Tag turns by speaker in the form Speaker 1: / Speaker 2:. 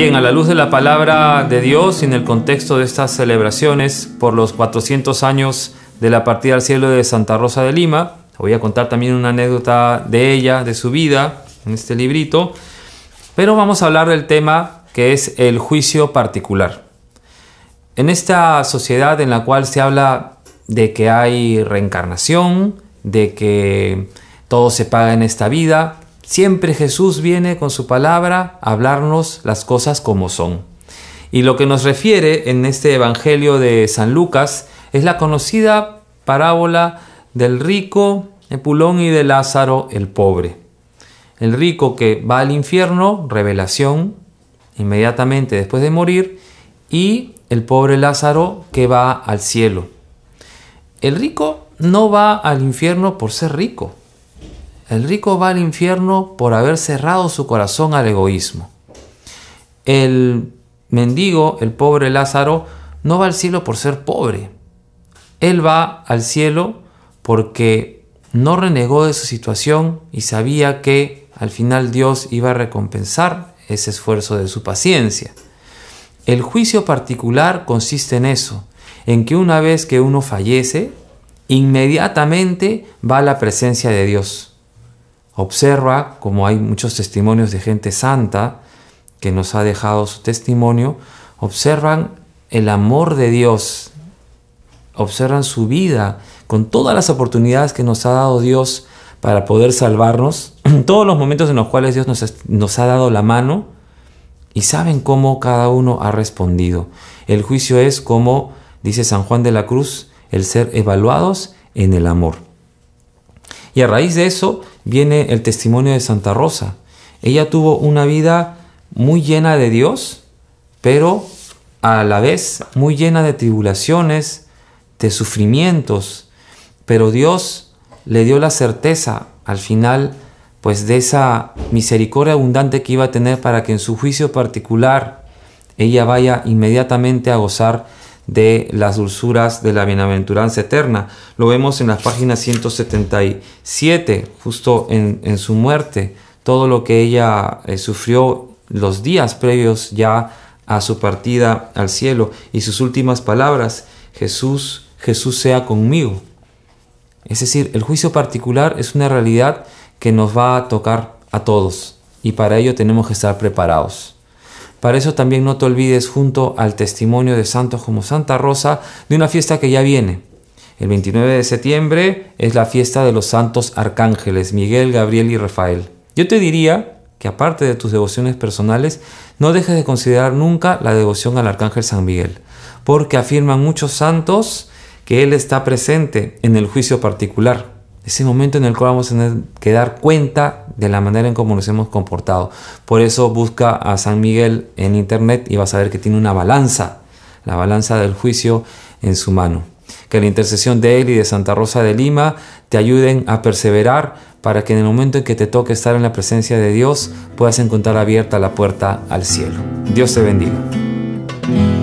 Speaker 1: Bien, a la luz de la palabra de Dios y en el contexto de estas celebraciones por los 400 años de la partida al cielo de Santa Rosa de Lima, voy a contar también una anécdota de ella, de su vida, en este librito, pero vamos a hablar del tema que es el juicio particular. En esta sociedad en la cual se habla de que hay reencarnación, de que todo se paga en esta vida, Siempre Jesús viene con su palabra a hablarnos las cosas como son. Y lo que nos refiere en este Evangelio de San Lucas es la conocida parábola del rico, Epulón y de Lázaro, el pobre. El rico que va al infierno, revelación, inmediatamente después de morir, y el pobre Lázaro que va al cielo. El rico no va al infierno por ser rico, el rico va al infierno por haber cerrado su corazón al egoísmo. El mendigo, el pobre Lázaro, no va al cielo por ser pobre. Él va al cielo porque no renegó de su situación y sabía que al final Dios iba a recompensar ese esfuerzo de su paciencia. El juicio particular consiste en eso, en que una vez que uno fallece, inmediatamente va a la presencia de Dios. Observa como hay muchos testimonios de gente santa que nos ha dejado su testimonio, observan el amor de Dios, observan su vida con todas las oportunidades que nos ha dado Dios para poder salvarnos, todos los momentos en los cuales Dios nos, nos ha dado la mano y saben cómo cada uno ha respondido. El juicio es como, dice San Juan de la Cruz, el ser evaluados en el amor. Y a raíz de eso viene el testimonio de Santa Rosa. Ella tuvo una vida muy llena de Dios, pero a la vez muy llena de tribulaciones, de sufrimientos. Pero Dios le dio la certeza al final, pues de esa misericordia abundante que iba a tener para que en su juicio particular ella vaya inmediatamente a gozar de las dulzuras de la bienaventuranza eterna. Lo vemos en la página 177, justo en, su muerte, todo lo que ella eh, sufrió los días previos ya a su partida al cielo y sus últimas palabras, Jesús, Jesús sea conmigo. Es decir, el juicio particular es una realidad que nos va a tocar a todos y para ello tenemos que estar preparados. Para eso también no te olvides junto al testimonio de santos como Santa Rosa de una fiesta que ya viene. El 29 de septiembre es la fiesta de los santos arcángeles Miguel, Gabriel y Rafael. Yo te diría que aparte de tus devociones personales, no dejes de considerar nunca la devoción al arcángel San Miguel, porque afirman muchos santos que él está presente en el juicio particular ese momento en el cual vamos a tener que dar cuenta de la manera en cómo nos hemos comportado. Por eso busca a San Miguel en internet y vas a ver que tiene una balanza, la balanza del juicio en su mano. Que la intercesión de él y de Santa Rosa de Lima te ayuden a perseverar para que en el momento en que te toque estar en la presencia de Dios puedas encontrar abierta la puerta al cielo. Dios te bendiga.